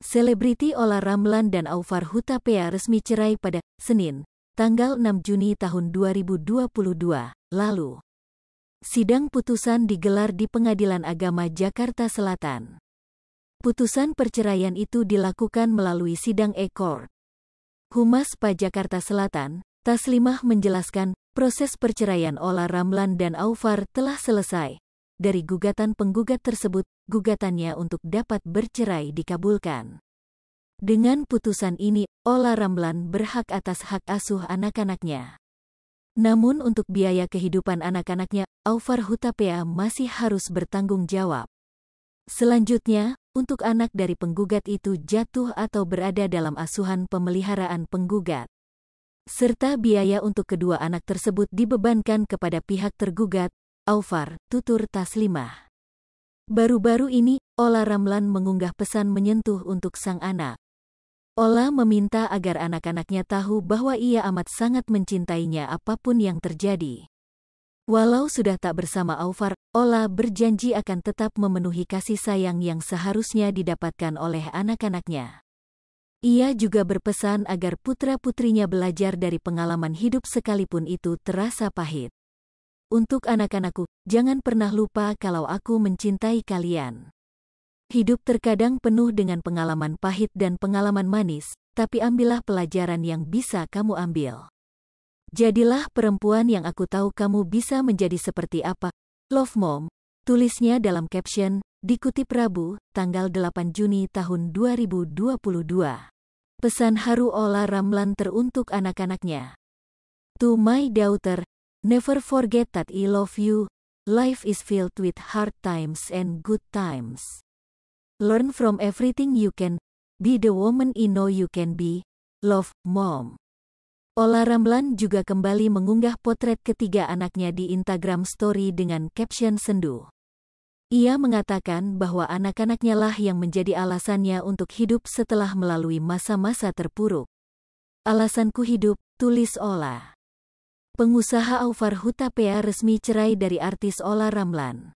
Selebriti Ola Ramlan dan Aufar Hutapea resmi cerai pada Senin, tanggal 6 Juni tahun 2022 lalu. Sidang putusan digelar di Pengadilan Agama Jakarta Selatan. Putusan perceraian itu dilakukan melalui sidang ekor. Humas Pajakarta Jakarta Selatan, Taslimah menjelaskan, proses perceraian Ola Ramlan dan Aufar telah selesai. Dari gugatan penggugat tersebut, gugatannya untuk dapat bercerai dikabulkan. Dengan putusan ini, Ola Ramlan berhak atas hak asuh anak-anaknya. Namun untuk biaya kehidupan anak-anaknya, Aufar Hutapea masih harus bertanggung jawab. Selanjutnya, untuk anak dari penggugat itu jatuh atau berada dalam asuhan pemeliharaan penggugat. Serta biaya untuk kedua anak tersebut dibebankan kepada pihak tergugat, Aufar, tutur Taslimah. Baru-baru ini, Ola Ramlan mengunggah pesan menyentuh untuk sang anak. Ola meminta agar anak-anaknya tahu bahwa ia amat sangat mencintainya apapun yang terjadi. Walau sudah tak bersama Aufar, Ola berjanji akan tetap memenuhi kasih sayang yang seharusnya didapatkan oleh anak-anaknya. Ia juga berpesan agar putra-putrinya belajar dari pengalaman hidup sekalipun itu terasa pahit. Untuk anak-anakku, jangan pernah lupa kalau aku mencintai kalian. Hidup terkadang penuh dengan pengalaman pahit dan pengalaman manis, tapi ambillah pelajaran yang bisa kamu ambil. Jadilah perempuan yang aku tahu kamu bisa menjadi seperti apa. Love Mom, tulisnya dalam caption, dikutip Rabu, tanggal 8 Juni tahun 2022. Pesan haru Ola Ramlan teruntuk anak-anaknya. To my daughter, never forget that I love you, Life is filled with hard times and good times. Learn from everything you can. Be the woman you know you can be. Love, Mom. Ola Ramlan juga kembali mengunggah potret ketiga anaknya di Instagram Story dengan caption sendu. Ia mengatakan bahwa anak-anaknya lah yang menjadi alasannya untuk hidup setelah melalui masa-masa terpuruk. Alasanku hidup, tulis Ola. Pengusaha Aufar Hutapea resmi cerai dari artis Ola Ramlan.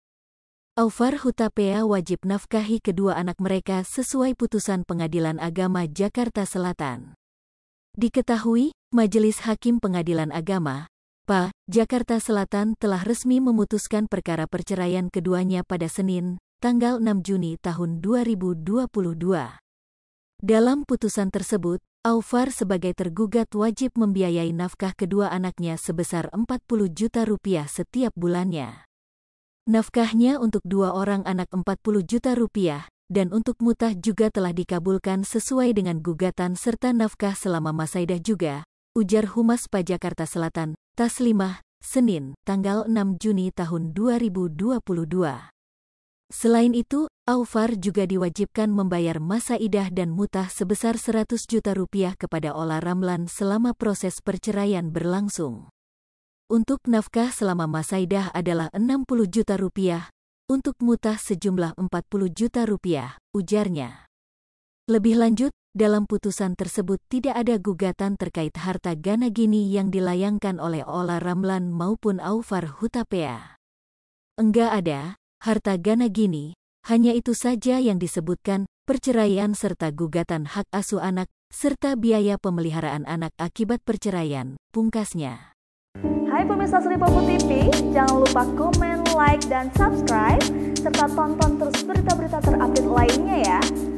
Aufar Hutapea wajib nafkahi kedua anak mereka sesuai putusan Pengadilan Agama Jakarta Selatan. Diketahui, Majelis Hakim Pengadilan Agama, PA, Jakarta Selatan telah resmi memutuskan perkara perceraian keduanya pada Senin, tanggal 6 Juni tahun 2022. Dalam putusan tersebut, Aufar sebagai tergugat wajib membiayai nafkah kedua anaknya sebesar 40 juta rupiah setiap bulannya. Nafkahnya untuk dua orang anak 40 juta rupiah, dan untuk mutah juga telah dikabulkan sesuai dengan gugatan serta nafkah selama masaidah juga, ujar Humas Pajakarta Selatan, Taslimah, Senin, tanggal 6 Juni tahun 2022. Selain itu, Aufar juga diwajibkan membayar masa idah dan mutah sebesar 100 juta rupiah kepada Ola Ramlan selama proses perceraian berlangsung. Untuk nafkah selama masa idah adalah 60 juta rupiah, untuk mutah sejumlah 40 juta rupiah, ujarnya. Lebih lanjut, dalam putusan tersebut tidak ada gugatan terkait harta Gana Gini yang dilayangkan oleh Ola Ramlan maupun Aufar Hutapea. Enggak ada, harta Gana Gini, hanya itu saja yang disebutkan, perceraian serta gugatan hak asuh anak, serta biaya pemeliharaan anak akibat perceraian, pungkasnya. Hai pemirsa Sripopo TV, jangan lupa komen, like, dan subscribe, serta tonton terus berita-berita terupdate lainnya ya.